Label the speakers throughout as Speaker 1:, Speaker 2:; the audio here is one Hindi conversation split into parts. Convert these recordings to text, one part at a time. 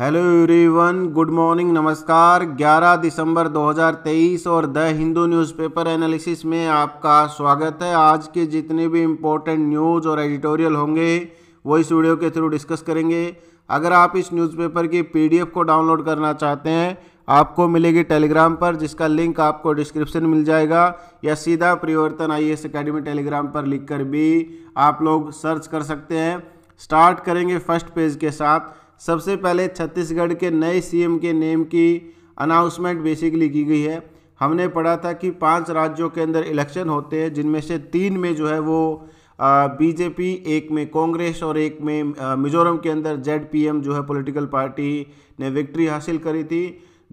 Speaker 1: हेलो एवरीवन गुड मॉर्निंग नमस्कार 11 दिसंबर 2023 और द हिंदू न्यूज़पेपर एनालिसिस में आपका स्वागत है आज के जितने भी इम्पोर्टेंट न्यूज़ और एडिटोरियल होंगे वो इस वीडियो के थ्रू डिस्कस करेंगे अगर आप इस न्यूज़पेपर की पीडीएफ को डाउनलोड करना चाहते हैं आपको मिलेगी टेलीग्राम पर जिसका लिंक आपको डिस्क्रिप्शन मिल जाएगा या सीधा परिवर्तन आई एस अकेडमी टेलीग्राम पर लिख कर भी आप लोग सर्च कर सकते हैं स्टार्ट करेंगे फर्स्ट पेज के साथ सबसे पहले छत्तीसगढ़ के नए सीएम के नेम की अनाउंसमेंट बेसिकली की गई है हमने पढ़ा था कि पांच राज्यों के अंदर इलेक्शन होते हैं जिनमें से तीन में जो है वो बीजेपी एक में कांग्रेस और एक में मिजोरम के अंदर जेड जो है पोलिटिकल पार्टी ने विक्ट्री हासिल करी थी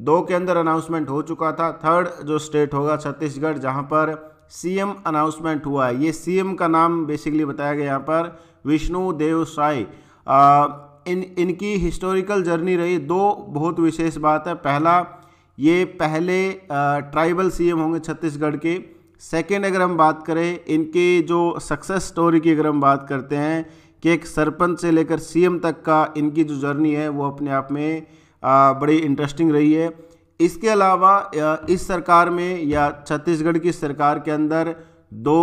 Speaker 1: दो के अंदर अनाउंसमेंट हो चुका था थर्ड जो स्टेट होगा छत्तीसगढ़ जहां पर सीएम अनाउंसमेंट हुआ है ये सीएम का नाम बेसिकली बताया गया यहाँ पर विष्णु देव साई इन इनकी हिस्टोरिकल जर्नी रही दो बहुत विशेष बात है पहला ये पहले ट्राइबल सीएम होंगे छत्तीसगढ़ के सेकेंड अगर हम बात करें इनके जो सक्सेस स्टोरी की अगर हम बात करते हैं कि एक सरपंच से लेकर सीएम तक का इनकी जो जर्नी है वो अपने आप में बड़ी इंटरेस्टिंग रही है इसके अलावा इस सरकार में या छत्तीसगढ़ की सरकार के अंदर दो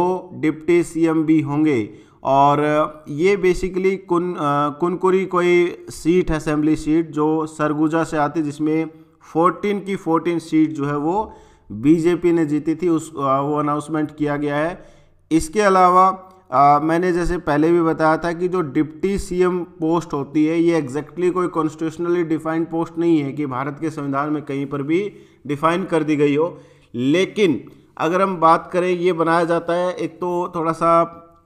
Speaker 1: डिप्टी सीएम भी होंगे और ये बेसिकली कुन कुनकुरी कोई सीट है असेंबली सीट जो सरगुजा से आती जिसमें 14 की 14 सीट जो है वो बीजेपी ने जीती थी उस वो अनाउंसमेंट किया गया है इसके अलावा आ, मैंने जैसे पहले भी बताया था कि जो डिप्टी सीएम पोस्ट होती है ये एग्जैक्टली exactly कोई कॉन्स्टिट्यूशनली डिफाइंड पोस्ट नहीं है कि भारत के संविधान में कहीं पर भी डिफाइन कर दी गई हो लेकिन अगर हम बात करें ये बनाया जाता है एक तो थोड़ा सा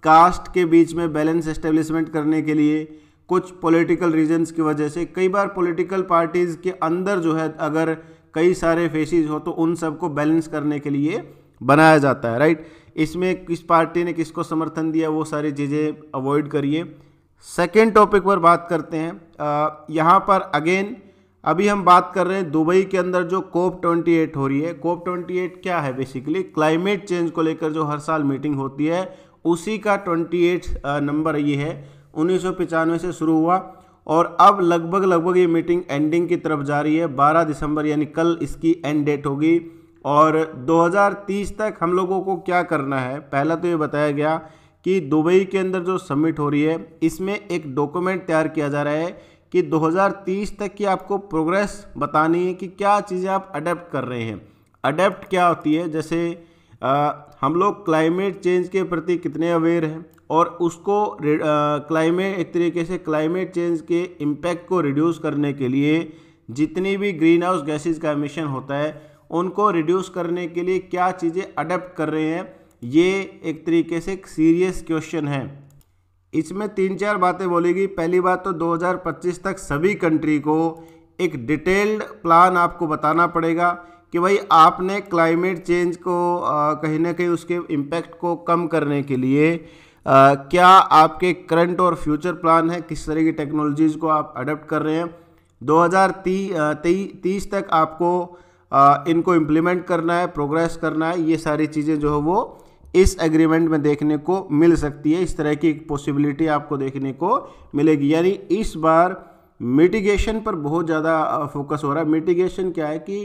Speaker 1: कास्ट के बीच में बैलेंस एस्टेब्लिशमेंट करने के लिए कुछ पॉलिटिकल रीजंस की वजह से कई बार पॉलिटिकल पार्टीज़ के अंदर जो है अगर कई सारे फेसिस हो तो उन सबको बैलेंस करने के लिए बनाया जाता है राइट इसमें किस पार्टी ने किसको समर्थन दिया वो सारी चीज़ें अवॉइड करिए सेकेंड टॉपिक पर बात करते हैं यहाँ पर अगेन अभी हम बात कर रहे हैं दुबई के अंदर जो कोप 28 हो रही है कोप 28 क्या है बेसिकली क्लाइमेट चेंज को लेकर जो हर साल मीटिंग होती है उसी का ट्वेंटी एट नंबर ये है उन्नीस से शुरू हुआ और अब लगभग लगभग ये मीटिंग एंडिंग की तरफ जा रही है 12 दिसंबर यानी कल इसकी एंड डेट होगी और 2030 तक हम लोगों को क्या करना है पहला तो ये बताया गया कि दुबई के अंदर जो समिट हो रही है इसमें एक डॉक्यूमेंट तैयार किया जा रहा है कि 2030 तक की आपको प्रोग्रेस बतानी है कि क्या चीज़ें आप अडेप्ट कर रहे हैं अडेप्ट क्या होती है जैसे आ, हम लोग क्लाइमेट चेंज के प्रति कितने अवेयर हैं और उसको क्लाइमेट एक तरीके से क्लाइमेट चेंज के इम्पैक्ट को रिड्यूस करने के लिए जितनी भी ग्रीन हाउस गैसेज का एमिशन होता है उनको रिड्यूस करने के लिए क्या चीज़ें अडेप्ट कर रहे हैं ये एक तरीके से एक सीरियस क्वेश्चन है इसमें तीन चार बातें बोलेगी पहली बात तो 2025 तक सभी कंट्री को एक डिटेल्ड प्लान आपको बताना पड़ेगा कि भाई आपने क्लाइमेट चेंज को कहीं ना कहीं उसके इम्पैक्ट को कम करने के लिए आ, क्या आपके करंट और फ्यूचर प्लान है किस तरह की टेक्नोलॉजीज़ को आप अडप्ट कर रहे हैं 2030 तक आपको आ, इनको इम्प्लीमेंट करना है प्रोग्रेस करना है ये सारी चीज़ें जो है वो इस एग्रीमेंट में देखने को मिल सकती है इस तरह की पॉसिबिलिटी आपको देखने को मिलेगी यानी इस बार मिटिगेशन पर बहुत ज़्यादा फोकस हो रहा है मिटिगेशन क्या है कि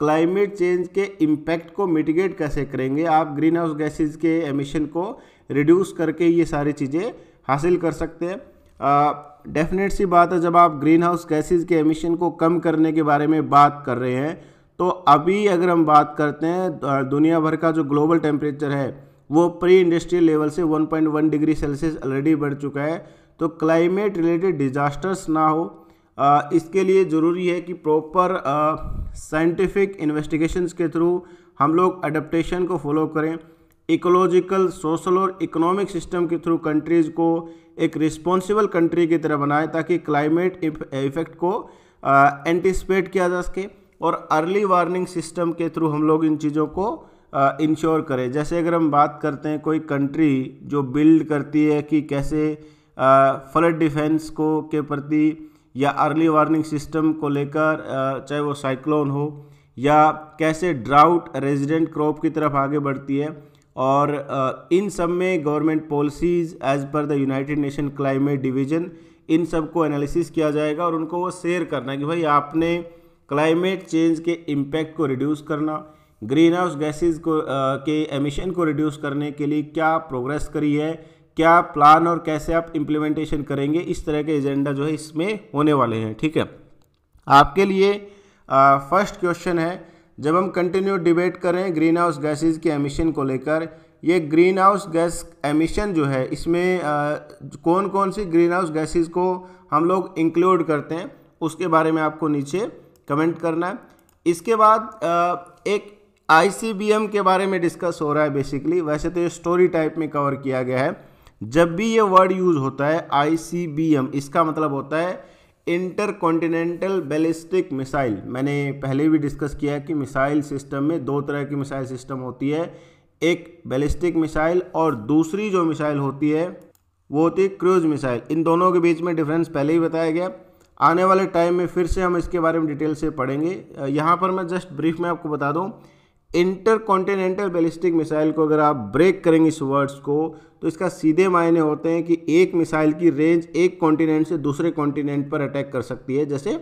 Speaker 1: क्लाइमेट चेंज के इम्पैक्ट को मिटिगेट कैसे करेंगे आप ग्रीन हाउस गैसेज के एमिशन को रिड्यूस करके ये सारी चीज़ें हासिल कर सकते हैं डेफिनेट सी बात है जब आप ग्रीन हाउस गैसेज के एमिशन को कम करने के बारे में बात कर रहे हैं तो अभी अगर हम बात करते हैं दुनिया भर का जो ग्लोबल टेम्परेचर है वो प्री इंडस्ट्रियल लेवल से 1.1 डिग्री सेल्सियस ऑलरेडी बढ़ चुका है तो क्लाइमेट रिलेटेड डिजास्टर्स ना हो आ, इसके लिए ज़रूरी है कि प्रॉपर साइंटिफिक इन्वेस्टिगेशंस के थ्रू हम लोग अडप्टेशन को फॉलो करें इकोलॉजिकल सोशल और इकोनॉमिक सिस्टम के थ्रू कंट्रीज़ को एक रिस्पॉन्सिबल कंट्री की तरह बनाए ताकि क्लाइमेट इफेक्ट को एंटिसपेट किया जा सके और अर्ली वार्निंग सिस्टम के थ्रू हम लोग इन चीज़ों को इंश्योर करें जैसे अगर हम बात करते हैं कोई कंट्री जो बिल्ड करती है कि कैसे फ्लड डिफेंस को के प्रति या अर्ली वार्निंग सिस्टम को लेकर चाहे वो साइक्लोन हो या कैसे ड्राउट रेजिडेंट क्रॉप की तरफ आगे बढ़ती है और इन सब में government policies as per the United Nation climate division इन सब को एनालिसिस किया जाएगा और उनको वो शेयर करना कि भाई आपने क्लाइमेट चेंज के इम्पैक्ट को रिड्यूस करना ग्रीन हाउस गैसेज को आ, के एमिशन को रिड्यूस करने के लिए क्या प्रोग्रेस करी है क्या प्लान और कैसे आप इम्प्लीमेंटेशन करेंगे इस तरह के एजेंडा जो है इसमें होने वाले हैं ठीक है आपके लिए फर्स्ट क्वेश्चन है जब हम कंटिन्यू डिबेट करें ग्रीन हाउस गैसेज के एमिशन को लेकर ये ग्रीन हाउस गैस एमिशन जो है इसमें आ, कौन कौन सी ग्रीन हाउस गैसेज को हम लोग इंक्लूड करते हैं उसके बारे में आपको नीचे कमेंट करना है इसके बाद आ, एक आई के बारे में डिस्कस हो रहा है बेसिकली वैसे तो ये स्टोरी टाइप में कवर किया गया है जब भी ये वर्ड यूज होता है आईसीबीएम इसका मतलब होता है इंटर कॉन्टिनेंटल बैलिस्टिक मिसाइल मैंने पहले भी डिस्कस किया है कि मिसाइल सिस्टम में दो तरह की मिसाइल सिस्टम होती है एक बैलिस्टिक मिसाइल और दूसरी जो मिसाइल होती है वो होती है क्रूज मिसाइल इन दोनों के बीच में डिफरेंस पहले ही बताया गया आने वाले टाइम में फिर से हम इसके बारे में डिटेल से पढ़ेंगे यहाँ पर मैं जस्ट ब्रीफ में आपको बता दूँ इंटर कॉन्टिनेंटल बैलिस्टिक मिसाइल को अगर आप ब्रेक करेंगे इस वर्ड्स को तो इसका सीधे मायने होते हैं कि एक मिसाइल की रेंज एक कॉन्टिनेंट से दूसरे कॉन्टिनेंट पर अटैक कर सकती है जैसे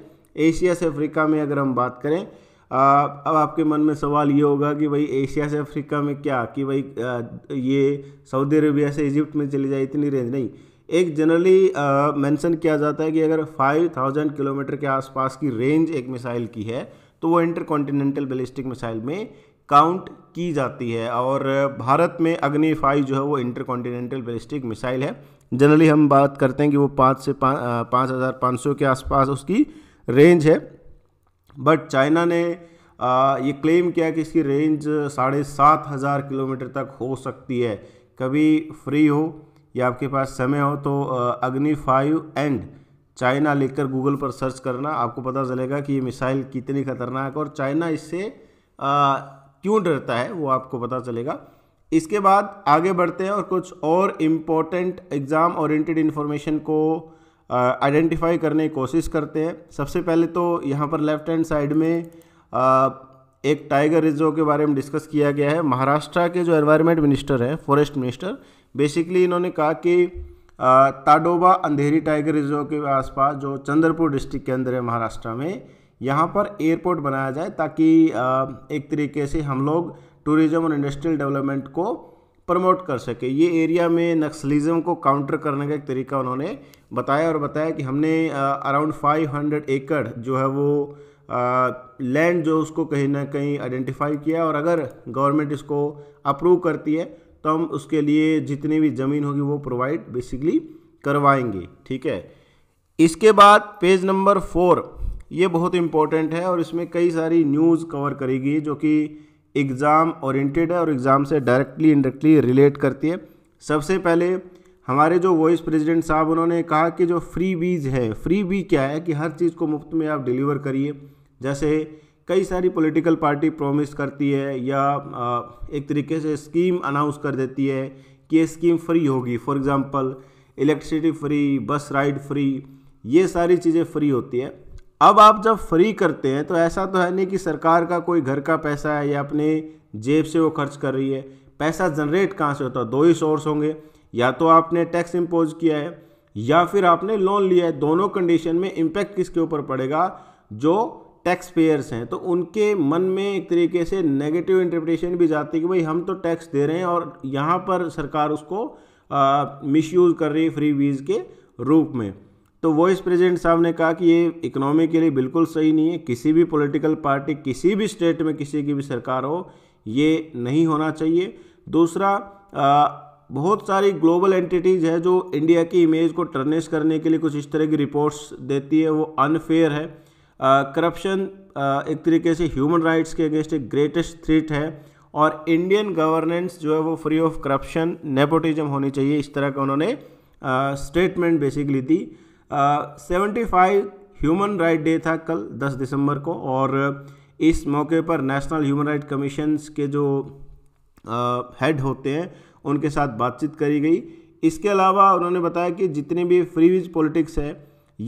Speaker 1: एशिया से अफ्रीका में अगर हम बात करें आ, अब आपके मन में सवाल ये होगा कि भाई एशिया से अफ्रीका में क्या कि भाई आ, ये सऊदी अरबिया से इजिप्ट में चली जाए इतनी रेंज नहीं एक जनरली मेंशन किया जाता है कि अगर 5000 किलोमीटर के आसपास की रेंज एक मिसाइल की है तो वो इंटर कॉन्टिनेंटल बैलिस्टिक मिसाइल में काउंट की जाती है और भारत में अग्नि फाइव जो है वो इंटर कॉन्टीनेंटल बैलिस्टिक मिसाइल है जनरली हम बात करते हैं कि वो पाँच से पाँच हज़ार पाँच सौ के आसपास उसकी रेंज है बट चाइना ने आ, ये क्लेम किया कि इसकी रेंज साढ़े सात हज़ार किलोमीटर तक हो सकती है कभी फ्री हो या आपके पास समय हो तो अग्नि फाइव एंड चाइना लिखकर गूगल पर सर्च करना आपको पता चलेगा कि ये मिसाइल कितनी खतरनाक और चाइना इससे क्यों डरता है वो आपको पता चलेगा इसके बाद आगे बढ़ते हैं और कुछ और इम्पोर्टेंट एग्ज़ाम ओरिएंटेड इन्फॉर्मेशन को आइडेंटिफाई करने की कोशिश करते हैं सबसे पहले तो यहाँ पर लेफ्ट हैंड साइड में आ, एक टाइगर रिजर्व के बारे में डिस्कस किया गया है महाराष्ट्र के जो एनवायरमेंट मिनिस्टर हैं फॉरेस्ट मिनिस्टर बेसिकली इन्होंने कहा कि ताडोबा अंधेरी टाइगर रिजर्व के आसपास जो चंद्रपुर डिस्ट्रिक्ट के अंदर है महाराष्ट्र में यहाँ पर एयरपोर्ट बनाया जाए ताकि एक तरीके से हम लोग टूरिज़्म और इंडस्ट्रियल डेवलपमेंट को प्रमोट कर सके ये एरिया में नक्सलिज्म को काउंटर करने का एक तरीका उन्होंने बताया और बताया कि हमने अराउंड 500 एकड़ जो है वो लैंड जो उसको कहीं ना कहीं आइडेंटिफाई किया और अगर गवर्नमेंट इसको अप्रूव करती है तो हम उसके लिए जितनी भी ज़मीन होगी वो प्रोवाइड बेसिकली करवाएंगे ठीक है इसके बाद पेज नंबर फोर ये बहुत इंपॉर्टेंट है और इसमें कई सारी न्यूज़ कवर करेगी जो कि एग्ज़ाम ओरिएंटेड है और एग्ज़ाम से डायरेक्टली इनडायरेक्टली रिलेट करती है सबसे पहले हमारे जो वॉइस प्रेसिडेंट साहब उन्होंने कहा कि जो फ्री बीज है फ्री बी क्या है कि हर चीज़ को मुफ्त में आप डिलीवर करिए जैसे कई सारी पॉलिटिकल पार्टी प्रॉमिस करती है या एक तरीके से स्कीम अनाउंस कर देती है कि ये स्कीम फ्री होगी for example electricity free bus ride free ये सारी चीज़ें फ्री होती है अब आप जब फ्री करते हैं तो ऐसा तो है नहीं कि सरकार का कोई घर का पैसा है या अपने जेब से वो खर्च कर रही है पैसा जनरेट कहाँ से होता है दो ही सोर्स होंगे या तो आपने टैक्स इम्पोज किया है या फिर आपने लोन लिया है दोनों कंडीशन में इम्पैक्ट किसके ऊपर पड़ेगा जो टैक्स पेयर्स हैं तो उनके मन में एक तरीके से नेगेटिव इंटरप्रिटेशन भी जाती है कि भाई हम तो टैक्स दे रहे हैं और यहाँ पर सरकार उसको मिसयूज़ कर रही है फ्री वीज़ के रूप में तो वॉइस प्रेसिडेंट साहब ने कहा कि ये इकोनॉमी के लिए बिल्कुल सही नहीं है किसी भी पॉलिटिकल पार्टी किसी भी स्टेट में किसी की भी सरकार हो ये नहीं होना चाहिए दूसरा आ, बहुत सारी ग्लोबल एंटिटीज़ है जो इंडिया की इमेज को टर्निश करने के लिए कुछ इस तरह की रिपोर्ट्स देती है वो अनफेयर है करप्शन एक तरीके से ह्यूमन राइट्स के अगेंस्ट एक ग्रेटेस्ट थ्रीट है और इंडियन गवर्नेंस जो है वो फ्री ऑफ करप्शन नेपोटिज्म होनी चाहिए इस तरह का उन्होंने स्टेटमेंट बेसिकली दी seventy five human right day था कल 10 दिसंबर को और इस मौके पर नेशनल ह्यूमन राइट कमीशन के जो हेड होते हैं उनके साथ बातचीत करी गई इसके अलावा उन्होंने बताया कि जितने भी फ्रीविज पॉलिटिक्स है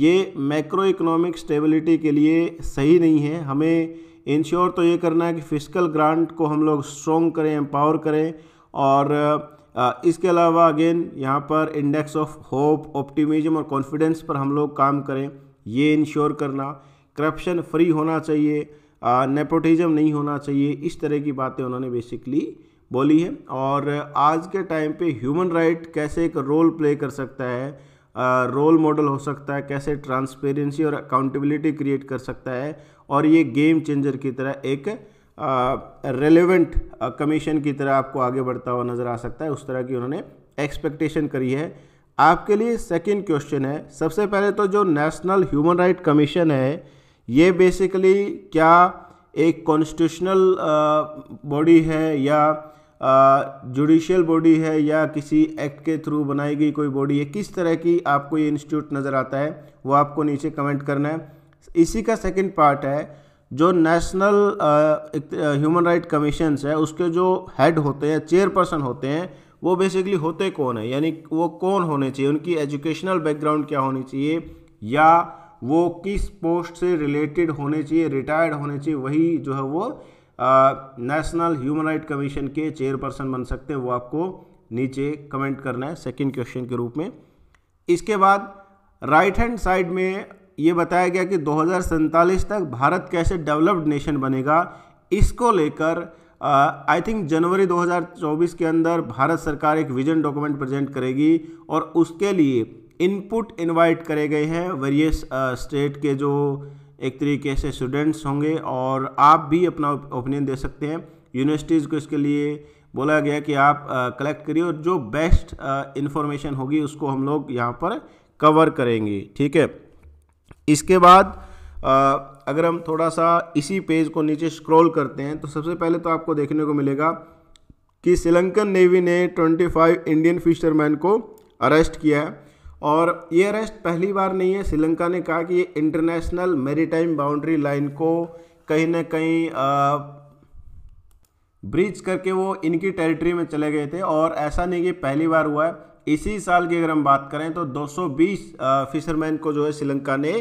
Speaker 1: ये मैक्रो इकोनॉमिक स्टेबिलिटी के लिए सही नहीं है हमें इंश्योर तो ये करना है कि फिजिकल ग्रांट को हम लोग स्ट्रॉन्ग करें एम्पावर करें और इसके अलावा अगेन यहाँ पर इंडेक्स ऑफ होप ऑप्टिमिज्म और कॉन्फिडेंस पर हम लोग काम करें ये इंश्योर करना करप्शन फ्री होना चाहिए नेपोटिज़म नहीं होना चाहिए इस तरह की बातें उन्होंने बेसिकली बोली है और आज के टाइम पे ह्यूमन राइट कैसे एक रोल प्ले कर सकता है रोल मॉडल हो सकता है कैसे ट्रांसपेरेंसी और अकाउंटेबिलिटी क्रिएट कर सकता है और ये गेम चेंजर की तरह एक रेलेवेंट कमीशन की तरह आपको आगे बढ़ता हुआ नज़र आ सकता है उस तरह की उन्होंने एक्सपेक्टेशन करी है आपके लिए सेकंड क्वेश्चन है सबसे पहले तो जो नेशनल ह्यूमन राइट कमीशन है ये बेसिकली क्या एक कॉन्स्टिट्यूशनल बॉडी है या जुडिशियल बॉडी है या किसी एक्ट के थ्रू बनाई गई कोई बॉडी है किस तरह की आपको ये इंस्टीट्यूट नज़र आता है वो आपको नीचे कमेंट करना है इसी का सेकंड पार्ट है जो नेशनल ह्यूमन राइट कमीशन है उसके जो हेड होते हैं चेयरपर्सन होते हैं वो बेसिकली होते कौन है यानी वो कौन होने चाहिए उनकी एजुकेशनल बैकग्राउंड क्या होनी चाहिए या वो किस पोस्ट से रिलेटेड होने चाहिए रिटायर्ड होने चाहिए वही जो है वो नेशनल ह्यूमन राइट कमीशन के चेयरपर्सन बन सकते हैं वो आपको नीचे कमेंट करना है सेकंड क्वेश्चन के रूप में इसके बाद राइट हैंड साइड में ये बताया गया कि दो तक भारत कैसे डेवलप्ड नेशन बनेगा इसको लेकर आई थिंक जनवरी 2024 के अंदर भारत सरकार एक विजन डॉक्यूमेंट प्रेजेंट करेगी और उसके लिए इनपुट इनवाइट करे गए हैं वेरियस स्टेट के जो एक तरीके से स्टूडेंट्स होंगे और आप भी अपना ओपिनियन दे सकते हैं यूनिवर्सिटीज़ को इसके लिए बोला गया कि आप कलेक्ट करिए और जो बेस्ट इन्फॉर्मेशन होगी उसको हम लोग यहाँ पर कवर करेंगे ठीक है इसके बाद अगर हम थोड़ा सा इसी पेज को नीचे स्क्रॉल करते हैं तो सबसे पहले तो आपको देखने को मिलेगा कि श्रीलंकन नेवी ने 25 इंडियन फिशरमैन को अरेस्ट किया है और ये अरेस्ट पहली बार नहीं है श्रीलंका ने कहा कि ये इंटरनेशनल मेरीटाइम बाउंड्री लाइन को कहीं ना कहीं ब्रिज करके वो इनकी टेरिटरी में चले गए थे और ऐसा नहीं कि पहली बार हुआ है इसी साल की अगर हम बात करें तो 220 फिशरमैन को जो है श्रीलंका ने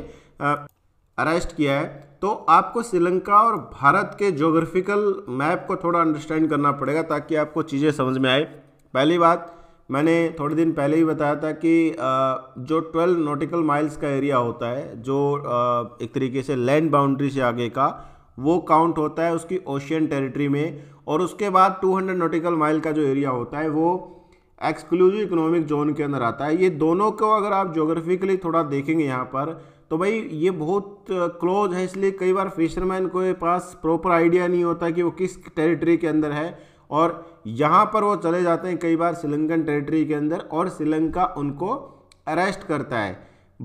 Speaker 1: अरेस्ट किया है तो आपको श्रीलंका और भारत के जोग्राफिकल मैप को थोड़ा अंडरस्टैंड करना पड़ेगा ताकि आपको चीज़ें समझ में आए पहली बात मैंने थोड़े दिन पहले ही बताया था कि जो 12 नोटिकल माइल्स का एरिया होता है जो एक तरीके से लैंड बाउंड्री से आगे का वो काउंट होता है उसकी ओशियन टेरिटरी में और उसके बाद 200 नोटिकल माइल का जो एरिया होता है वो एक्सक्लूसिव इकोनॉमिक जोन के अंदर आता है ये दोनों को अगर आप जोग्राफिकली थोड़ा देखेंगे यहाँ पर तो भाई ये बहुत क्लोज है इसलिए कई बार फिशरमैन के पास प्रॉपर आइडिया नहीं होता कि वो किस टेरिटरी के अंदर है और यहाँ पर वो चले जाते हैं कई बार श्रीलंकन टेरिटरी के अंदर और श्रीलंका उनको अरेस्ट करता है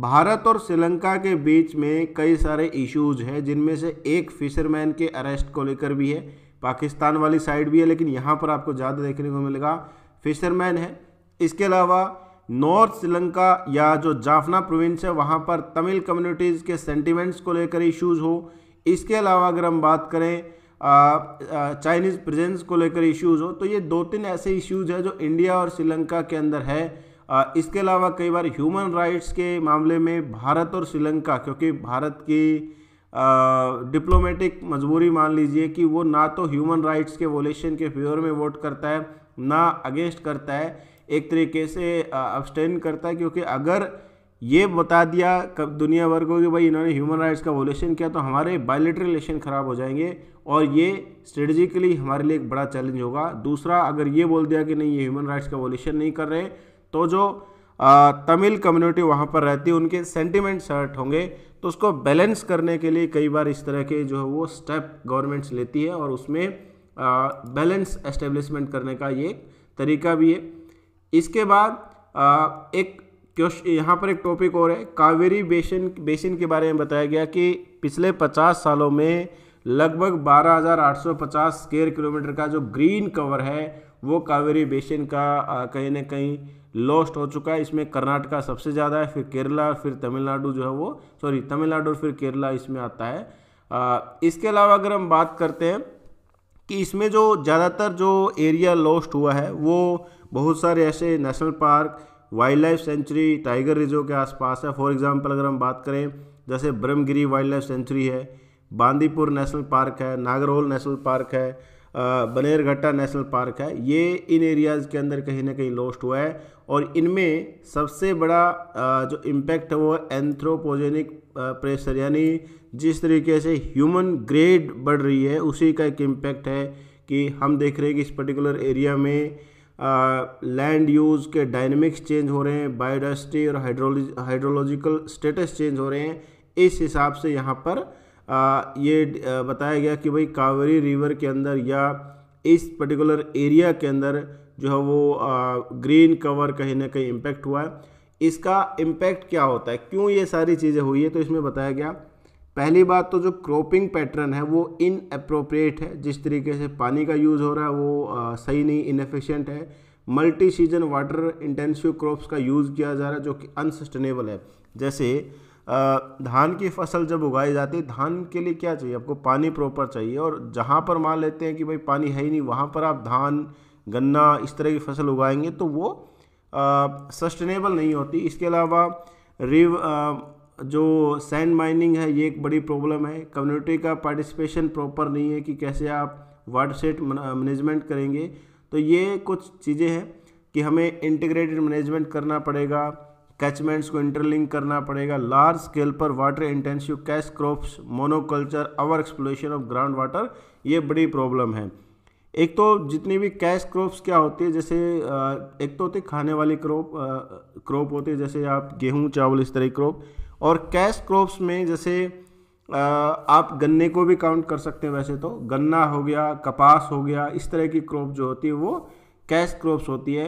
Speaker 1: भारत और श्रीलंका के बीच में कई सारे इश्यूज हैं जिनमें से एक फिशरमैन के अरेस्ट को लेकर भी है पाकिस्तान वाली साइड भी है लेकिन यहाँ पर आपको ज़्यादा देखने को मिलेगा फिशरमैन है इसके अलावा नॉर्थ श्रीलंका या जो जाफना प्रोविंस है वहाँ पर तमिल कम्युनिटीज़ के सेंटिमेंट्स को लेकर इश्यूज हो इसके अलावा अगर हम बात करें चाइनीज़ प्रेजेंस को लेकर इश्यूज हो तो ये दो तीन ऐसे इश्यूज है जो इंडिया और श्रीलंका के अंदर है आ, इसके अलावा कई बार ह्यूमन राइट्स के मामले में भारत और श्रीलंका क्योंकि भारत की डिप्लोमेटिक मजबूरी मान लीजिए कि वो ना तो ह्यूमन राइट्स के वोलेशन के फेवर में वोट करता है ना अगेंस्ट करता है एक तरीके से अब्सटेन करता है क्योंकि अगर ये बता दिया कब दुनिया भर को कि भाई इन्होंने ह्यूमन राइट्स का वोलेशन किया तो हमारे बायोलिट्री रिलेशन ख़राब हो जाएंगे और ये स्ट्रेटजिकली हमारे लिए एक बड़ा चैलेंज होगा दूसरा अगर ये बोल दिया कि नहीं ये ह्यूमन राइट्स का वोलेशन नहीं कर रहे तो जो तमिल कम्युनिटी वहाँ पर रहती है उनके सेंटिमेंट्स हर्ट होंगे तो उसको बैलेंस करने के लिए कई बार इस तरह के जो है वो स्टेप गवर्नमेंट्स लेती है और उसमें बैलेंस एस्टेब्लिशमेंट करने का ये तरीका भी है इसके बाद आ, एक क्वेश्चन यहाँ पर एक टॉपिक और है कावेरी बेसिन बेसिन के बारे में बताया गया कि पिछले 50 सालों में लगभग 12,850 स्क्वेयर किलोमीटर का जो ग्रीन कवर है वो कावेरी बेसिन का कहीं ना कहीं लॉस्ट हो चुका है इसमें कर्नाटका सबसे ज़्यादा है फिर केरला फिर तमिलनाडु जो है वो सॉरी तमिलनाडु और फिर केरला इसमें आता है आ, इसके अलावा अगर हम बात करते हैं कि इसमें जो ज़्यादातर जो एरिया लॉस्ट हुआ है वो बहुत सारे ऐसे national park wildlife sanctuary tiger reserve के आसपास है फॉर एग्जांपल अगर हम बात करें जैसे ब्रह्मगिरी वाइल्ड लाइफ सेंचुरी है बांदीपुर नेशनल पार्क है नागरोल नेशनल पार्क है बनेरघट्टा नेशनल पार्क है ये इन एरियाज़ के अंदर कहीं ना कहीं लॉस्ट हुआ है और इनमें सबसे बड़ा जो इम्पैक्ट है वो एंथ्रोपोजेनिक प्रेशर यानी जिस तरीके से ह्यूमन ग्रेड बढ़ रही है उसी का एक इम्पैक्ट है कि हम देख रहे हैं कि इस पर्टिकुलर एरिया में लैंड यूज़ के डायनेमिक्स चेंज हो रहे हैं बायोडाइवर्सिटी और हाइड्रोलॉजी हाइड्रोलॉजिकल स्टेटस चेंज हो रहे हैं इस हिसाब से यहाँ पर आ, ये बताया गया कि भाई कावेरी रिवर के अंदर या इस पर्टिकुलर एरिया के अंदर जो है वो आ, ग्रीन कवर कहीं ना कहीं इम्पैक्ट हुआ है इसका इम्पैक्ट क्या होता है क्यों ये सारी चीज़ें हुई है तो इसमें बताया गया पहली बात तो जो क्रॉपिंग पैटर्न है वो इन अप्रोप्रिएट है जिस तरीके से पानी का यूज़ हो रहा है वो आ, सही नहीं इनफिशेंट है multi season water intensive crops का यूज़ किया जा रहा है जो कि अनसस्टेनेबल है जैसे आ, धान की फसल जब उगाई जाती है धान के लिए क्या चाहिए आपको पानी प्रॉपर चाहिए और जहाँ पर मान लेते हैं कि भाई पानी है ही नहीं वहाँ पर आप धान गन्ना इस तरह की फसल उगाएंगे तो वो सस्टेनेबल नहीं होती इसके अलावा रिव जो सैंड माइनिंग है ये एक बड़ी प्रॉब्लम है कम्युनिटी का पार्टिसिपेशन प्रॉपर नहीं है कि कैसे आप वाटर सेट मैनेजमेंट करेंगे तो ये कुछ चीज़ें हैं कि हमें इंटीग्रेटेड मैनेजमेंट करना पड़ेगा कैचमेंट्स को इंटरलिंक करना पड़ेगा लार्ज स्केल पर water intensive cash crops monoculture over exploitation of ground water ये बड़ी प्रॉब्लम है एक तो जितनी भी कैश क्रॉप्स क्या होती है जैसे एक तो होती खाने वाली क्रॉप क्रॉप होती है जैसे आप गेहूँ चावल इस तरह क्रॉप और कैश क्रॉप्स में जैसे आप गन्ने को भी काउंट कर सकते हैं वैसे तो गन्ना हो गया कपास हो गया इस तरह की क्रॉप जो होती है वो कैश क्रॉप्स होती है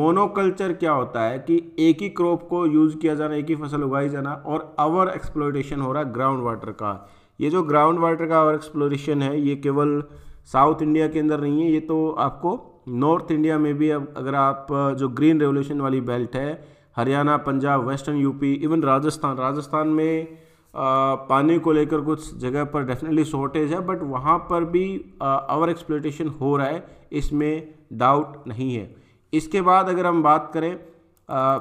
Speaker 1: मोनोकल्चर क्या होता है कि एक ही क्रॉप को यूज़ किया जाना एक ही फसल उगाई जाना और अवर एक्सप्लोरेशन हो रहा है ग्राउंड वाटर का ये जो ग्राउंड वाटर का अवर एक्सप्लोरेशन है ये केवल साउथ इंडिया के अंदर नहीं है ये तो आपको नॉर्थ इंडिया में भी अब अगर आप जो ग्रीन रेवोल्यूशन वाली बेल्ट है Haryana Punjab western UP even Rajasthan Rajasthan में आ, पानी को लेकर कुछ जगह पर डेफिनेटली शॉर्टेज है बट वहाँ पर भी ओवर एक्सप्लोटेशन हो रहा है इसमें डाउट नहीं है इसके बाद अगर हम बात करें आ,